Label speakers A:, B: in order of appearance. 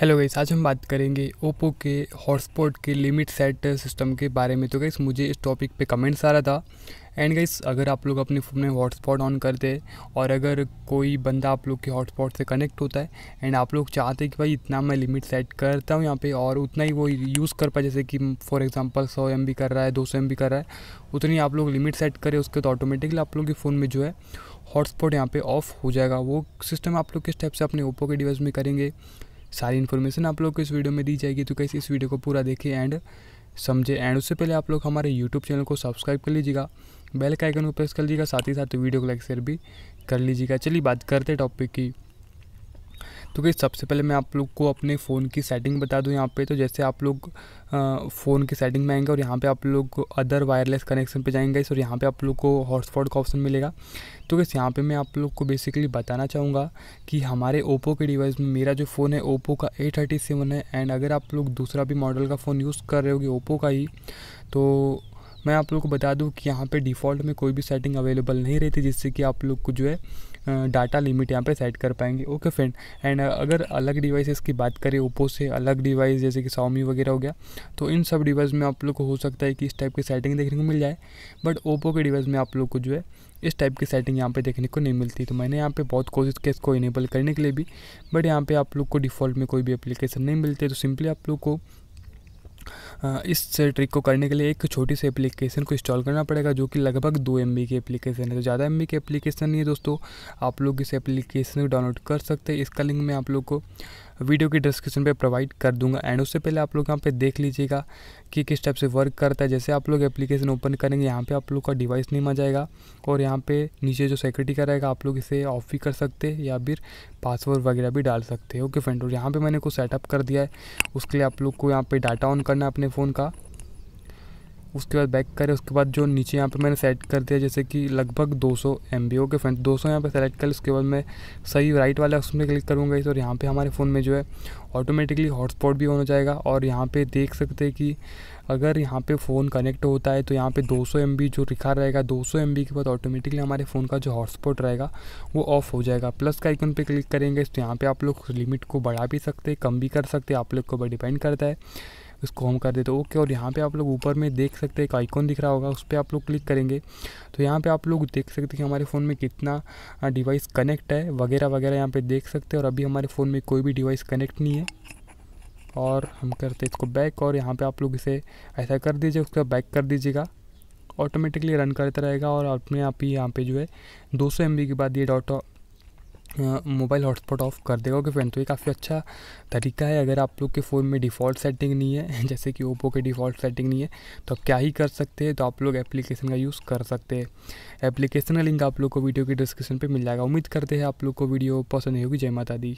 A: hello गईस आज हम बात करेंगे ओप्पो के हॉटस्पॉट के लिमिट सेट सिस्टम के बारे में तो गईस मुझे इस टॉपिक पे कमेंट्स आ रहा था एंड गईस अगर आप लोग अपने फ़ोन में हॉटस्पॉट ऑन करते और अगर कोई बंदा आप लोग के हॉटस्पॉट से कनेक्ट होता है एंड आप लोग चाहते हैं कि भाई इतना मैं लिमिट सेट करता हूँ यहाँ पे और उतना ही वो यूज़ कर पाए जैसे कि फॉर एग्जांपल सौ एम कर रहा है सौ एम कर रहा है उतनी आप लोग लिमिट सेट करें उसके तो ऑटोमेटिकली आप लोग के फ़ोन में जो है हॉटस्पॉट यहाँ पर ऑफ हो जाएगा वो सिस्टम आप लोग किस टाइप से अपने ओप्पो के डिवाइस में करेंगे सारी इन्फॉर्मेशन आप लोग को इस वीडियो में दी जाएगी तो कैसे इस वीडियो को पूरा देखें एंड समझे एंड उससे पहले आप लोग हमारे यूट्यूब चैनल को सब्सक्राइब कर लीजिएगा बेल के आइकन को प्रेस कर लीजिएगा साथ ही साथ वीडियो को लाइक शेयर भी कर लीजिएगा चलिए बात करते टॉपिक की तो गई सबसे पहले मैं आप लोग को अपने फ़ोन की सेटिंग बता दूँ यहाँ पे तो जैसे आप लोग फ़ोन की सेटिंग में आएंगे और यहाँ पे आप लोग अदर वायरलेस कनेक्शन पे जाएंगे और यहाँ पे आप लोग को हॉटस्पॉट का ऑप्शन मिलेगा तो गैस यहाँ पे मैं आप लोग को बेसिकली बताना चाहूँगा कि हमारे ओप्पो के डिवाइस में मेरा जो फ़ोन है ओप्पो का ए थर्टी सेवन है एंड अगर आप लोग दूसरा भी मॉडल का फ़ोन यूज़ कर रहे होगे ओप्पो का ही तो मैं आप लोग को बता दूँ कि यहाँ पे डिफ़ॉल्ट में कोई भी सेटिंग अवेलेबल नहीं रहती जिससे कि आप लोग को जो है डाटा लिमिट यहाँ पे सेट कर पाएंगे ओके फ्रेंड एंड अगर अलग डिवाइसेस की बात करें ओप्पो से अलग डिवाइस जैसे कि सोमी वगैरह हो गया तो इन सब डिवाइस में आप लोग को हो सकता है कि इस टाइप की सेटिंग देखने को मिल जाए बट ओप्पो के डिवाइस में आप लोग को जो है इस टाइप की सेटिंग यहाँ पे देखने को नहीं मिलती तो मैंने यहाँ पे बहुत कोशिश की इसको इनेबल करने के लिए भी बट यहाँ पे आप लोग को डिफ़ॉल्ट में कोई भी एप्लीकेशन नहीं मिलते तो सिंपली आप लोग को इस ट्रिक को करने के लिए एक छोटी सी एप्लीकेशन को इंस्टॉल करना पड़ेगा जो कि लगभग दो एम की एप्लीकेशन है तो ज़्यादा एम की एप्लीकेशन नहीं है दोस्तों आप लोग इस एप्लीकेशन को डाउनलोड कर सकते हैं इसका लिंक मैं आप लोग को वीडियो की डिस्क्रिप्शन पे प्रोवाइड कर दूंगा एंड उससे पहले आप लोग यहाँ पे देख लीजिएगा कि किस टाइप से वर्क करता है जैसे आप लोग एप्लीकेशन ओपन करेंगे यहाँ पे आप लोग का डिवाइस नहीं आ जाएगा और यहाँ पे नीचे जो सेक्रेटरी का रहेगा आप लोग इसे ऑफ भी कर सकते हैं या फिर पासवर्ड वगैरह भी डाल सकते हैं ओके फ्रेंड और यहाँ पर मैंने कुछ सेटअप कर दिया है उसके लिए आप लोग को यहाँ पर डाटा ऑन करना है अपने फ़ोन का उसके बाद बैक करें उसके बाद जो नीचे यहाँ पे मैंने सेट कर दिया जैसे कि लगभग 200 सौ एम बी ओ के फ्रेंड दो सौ यहाँ पर सेलेक्ट कर उसके बाद मैं सही राइट वाला उसमें क्लिक करूँगा इस और यहाँ पे हमारे फ़ोन में जो है ऑटोमेटिकली हॉटस्पॉट भी हो जाएगा और यहाँ पे देख सकते हैं कि अगर यहाँ पे फ़ोन कनेक्ट होता है तो यहाँ पे 200 सौ जो लिखा रहेगा 200 सौ के बाद ऑटोमेटिकली हमारे फ़ोन का जो हॉटस्पॉट रहेगा वो ऑफ हो जाएगा प्लस का आइकन पे क्लिक करेंगे तो यहाँ पे आप लोग लिमिट को बढ़ा भी सकते कम भी कर सकते आप लोग को डिपेंड करता है उसको हम कर देते ओके और यहाँ पे आप लोग ऊपर में देख सकते हैं एक आइकॉन दिख रहा होगा उस पर आप लोग क्लिक करेंगे तो यहाँ पे आप लोग देख सकते हैं कि हमारे फ़ोन में कितना डिवाइस कनेक्ट है वगैरह वगैरह यहाँ पे देख सकते हैं और अभी हमारे फ़ोन में कोई भी डिवाइस कनेक्ट नहीं है और हम करते इसको बैक और यहाँ पर आप लोग इसे ऐसा कर दीजिए उसका बैक कर दीजिएगा ऑटोमेटिकली रन करता रहेगा और अपने आप ही यहाँ पे जो है 200 सौ के बाद ये डॉट मोबाइल हॉटस्पॉट ऑफ कर देगा फ्रेंड तो ये काफ़ी अच्छा तरीका है अगर आप लोग के फ़ोन में डिफ़ॉल्ट सेटिंग नहीं है जैसे कि ओप्पो के डिफ़ॉल्ट सेटिंग नहीं है तो आप क्या ही कर सकते हैं तो आप लोग एप्लीकेशन का यूज़ कर सकते हैं एप्लीकेशन का लिंक आप लोग को वीडियो के डिस्क्रिप्शन पर मिल जाएगा उम्मीद करते हैं आप लोग को वीडियो पसंद नहीं होगी जय माता दी